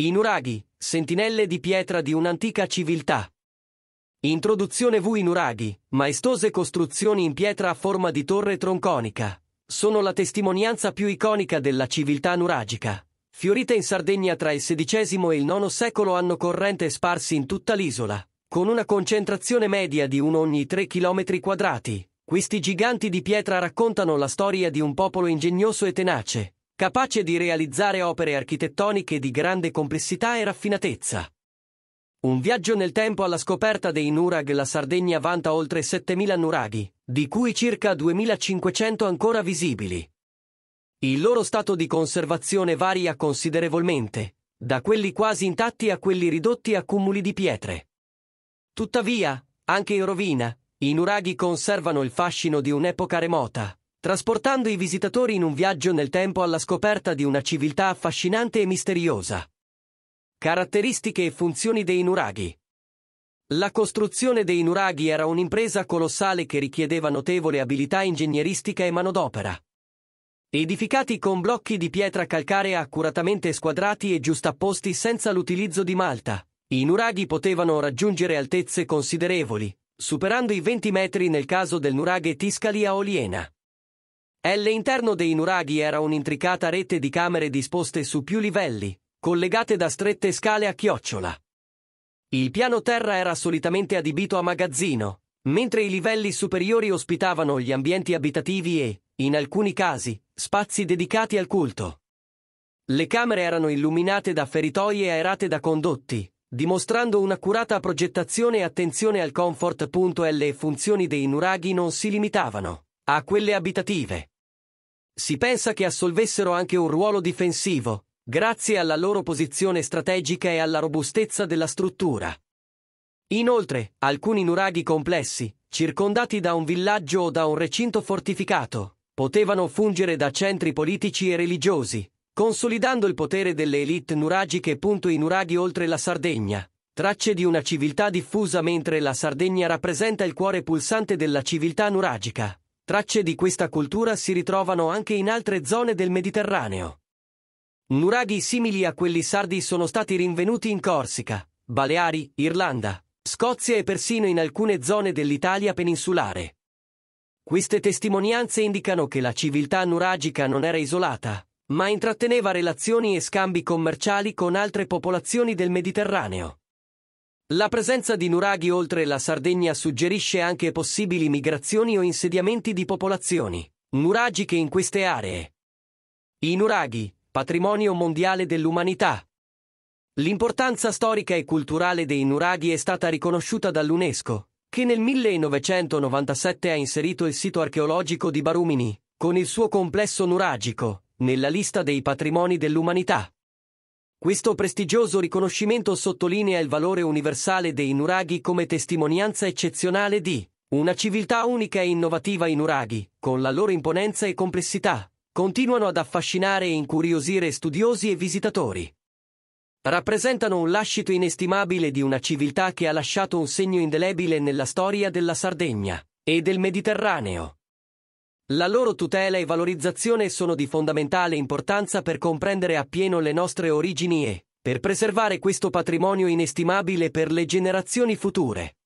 I nuraghi, sentinelle di pietra di un'antica civiltà. Introduzione V. I nuraghi, maestose costruzioni in pietra a forma di torre tronconica, sono la testimonianza più iconica della civiltà nuragica. Fiorite in Sardegna tra il XVI e il IX secolo hanno corrente sparsi in tutta l'isola, con una concentrazione media di uno ogni 3 km quadrati. Questi giganti di pietra raccontano la storia di un popolo ingegnoso e tenace, capace di realizzare opere architettoniche di grande complessità e raffinatezza. Un viaggio nel tempo alla scoperta dei nuraghi la Sardegna vanta oltre 7.000 nuraghi, di cui circa 2.500 ancora visibili. Il loro stato di conservazione varia considerevolmente, da quelli quasi intatti a quelli ridotti a cumuli di pietre. Tuttavia, anche in rovina, i nuraghi conservano il fascino di un'epoca remota, trasportando i visitatori in un viaggio nel tempo alla scoperta di una civiltà affascinante e misteriosa. Caratteristiche e funzioni dei nuraghi. La costruzione dei nuraghi era un'impresa colossale che richiedeva notevole abilità ingegneristica e manodopera. Edificati con blocchi di pietra calcarea accuratamente squadrati e giustapposti senza l'utilizzo di malta, i nuraghi potevano raggiungere altezze considerevoli, superando i 20 metri nel caso del nuraghe Tiscali a Oliena. L'interno dei nuraghi era un'intricata rete di camere disposte su più livelli, collegate da strette scale a chiocciola. Il piano terra era solitamente adibito a magazzino, mentre i livelli superiori ospitavano gli ambienti abitativi e, in alcuni casi, spazi dedicati al culto. Le camere erano illuminate da feritoie aerate da condotti, dimostrando un'accurata progettazione e attenzione al comfort. Le funzioni dei nuraghi non si limitavano a quelle abitative. Si pensa che assolvessero anche un ruolo difensivo, grazie alla loro posizione strategica e alla robustezza della struttura. Inoltre, alcuni nuraghi complessi, circondati da un villaggio o da un recinto fortificato, potevano fungere da centri politici e religiosi, consolidando il potere delle elite nuragiche. I nuraghi oltre la Sardegna, tracce di una civiltà diffusa mentre la Sardegna rappresenta il cuore pulsante della civiltà nuragica. Tracce di questa cultura si ritrovano anche in altre zone del Mediterraneo. Nuraghi simili a quelli sardi sono stati rinvenuti in Corsica, Baleari, Irlanda, Scozia e persino in alcune zone dell'Italia peninsulare. Queste testimonianze indicano che la civiltà nuragica non era isolata, ma intratteneva relazioni e scambi commerciali con altre popolazioni del Mediterraneo. La presenza di nuraghi oltre la Sardegna suggerisce anche possibili migrazioni o insediamenti di popolazioni nuragiche in queste aree. I nuraghi, patrimonio mondiale dell'umanità. L'importanza storica e culturale dei nuraghi è stata riconosciuta dall'UNESCO, che nel 1997 ha inserito il sito archeologico di Barumini, con il suo complesso nuragico, nella lista dei patrimoni dell'umanità. Questo prestigioso riconoscimento sottolinea il valore universale dei nuraghi come testimonianza eccezionale di una civiltà unica e innovativa i nuraghi, con la loro imponenza e complessità, continuano ad affascinare e incuriosire studiosi e visitatori. Rappresentano un lascito inestimabile di una civiltà che ha lasciato un segno indelebile nella storia della Sardegna e del Mediterraneo. La loro tutela e valorizzazione sono di fondamentale importanza per comprendere appieno le nostre origini e per preservare questo patrimonio inestimabile per le generazioni future.